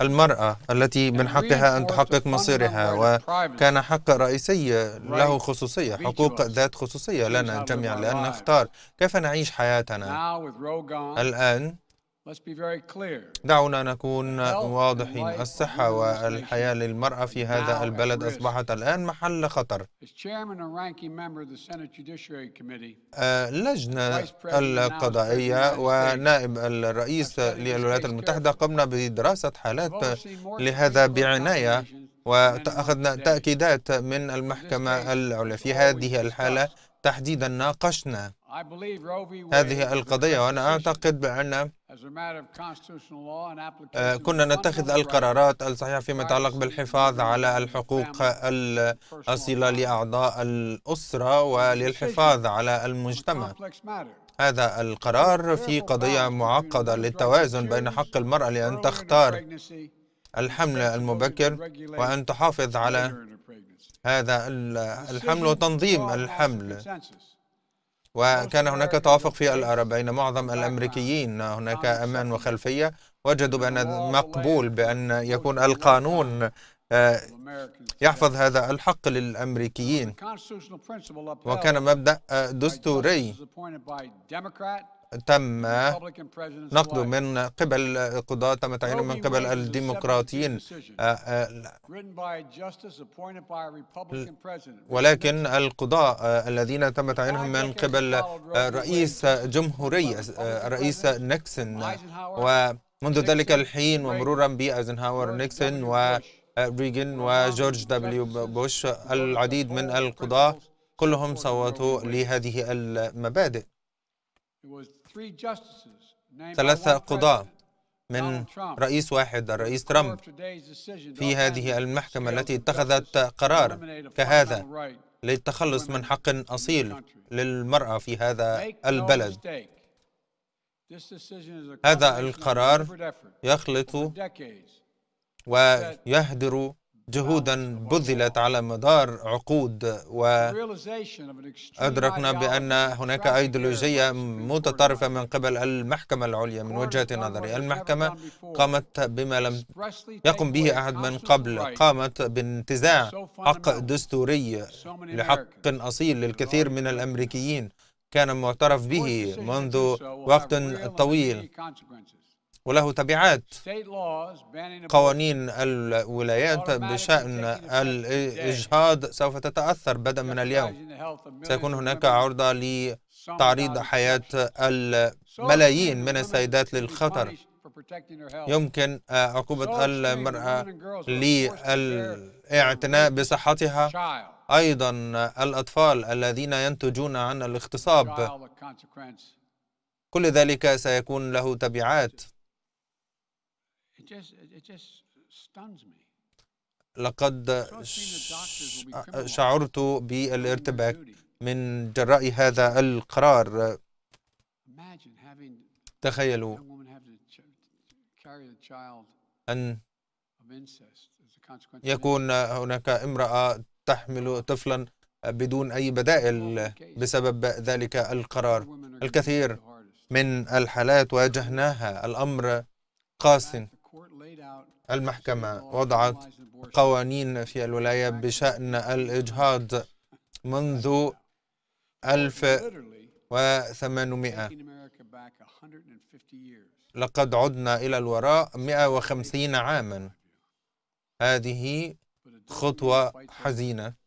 المرأة التي من حقها أن تحقق مصيرها وكان حق رئيسي له خصوصية حقوق ذات خصوصية لنا جميعا لأن نختار كيف نعيش حياتنا الآن دعونا نكون واضحين الصحة والحياة للمرأة في هذا البلد أصبحت الآن محل خطر اللجنة آه، القضائية ونائب الرئيس للولايات المتحدة قمنا بدراسة حالات لهذا بعناية وأخذنا تأكيدات من المحكمة العليا في هذه الحالة تحديدا ناقشنا هذه القضية وأنا أعتقد بأن آه، كنا نتخذ القرارات الصحيحة فيما يتعلق بالحفاظ على الحقوق الأصيلة لأعضاء الأسرة وللحفاظ على المجتمع هذا القرار في قضية معقدة للتوازن بين حق المرأة لأن تختار الحمل المبكر وأن تحافظ على هذا الحمل وتنظيم الحمل وكان هناك توافق في الآراء بين معظم الأمريكيين هناك أمان وخلفية وجدوا بأن مقبول بأن يكون القانون آه، يحفظ هذا الحق للأمريكيين وكان مبدأ آه، دستوري تم نقده من قبل القضاة تم تعيينه من قبل الديمقراطيين آه، آه، ولكن القضاة آه، الذين تم تعيينهم من قبل رئيس جمهوري رئيس نيكسون ومنذ ذلك الحين ومرورا بأيزنهاور نيكسون وريغن وجورج دبليو بوش العديد من القضاة كلهم صوتوا لهذه المبادئ ثلاثة قضاة من رئيس واحد الرئيس ترامب في هذه المحكمة التي اتخذت قرار كهذا للتخلص من حق أصيل للمرأة في هذا البلد هذا القرار يخلط ويهدر جهودا بذلت على مدار عقود وأدركنا بأن هناك أيديولوجية متطرفة من قبل المحكمة العليا من وجهة نظري المحكمة قامت بما لم يقم به أحد من قبل قامت بانتزاع حق دستوري لحق أصيل للكثير من الأمريكيين كان معترف به منذ وقت طويل وله تبعات قوانين الولايات بشأن الإجهاض سوف تتأثر بدءا من اليوم سيكون هناك عرضة لتعريض حياة الملايين من السيدات للخطر يمكن آه، عقوبة المرأة للاعتناء بصحتها أيضا الأطفال الذين ينتجون عن الاغتصاب كل ذلك سيكون له تبعات لقد شعرت بالارتباك من جراء هذا القرار تخيلوا أن يكون هناك امرأة تحمل طفلا بدون أي بدائل بسبب ذلك القرار الكثير من الحالات واجهناها الأمر قاس المحكمة وضعت قوانين في الولاية بشأن الإجهاض منذ 1800 لقد عدنا إلى الوراء 150 عاما هذه خطوة حزينة